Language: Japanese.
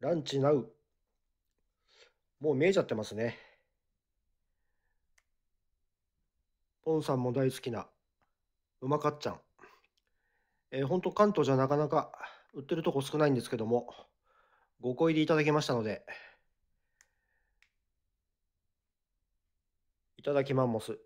ランチナウ。もう見えちゃってますね。ポンさんも大好きな、うまかっちゃん。えー、ほんと関東じゃなかなか売ってるとこ少ないんですけども、5個入りいただきましたので、いただきマンモス。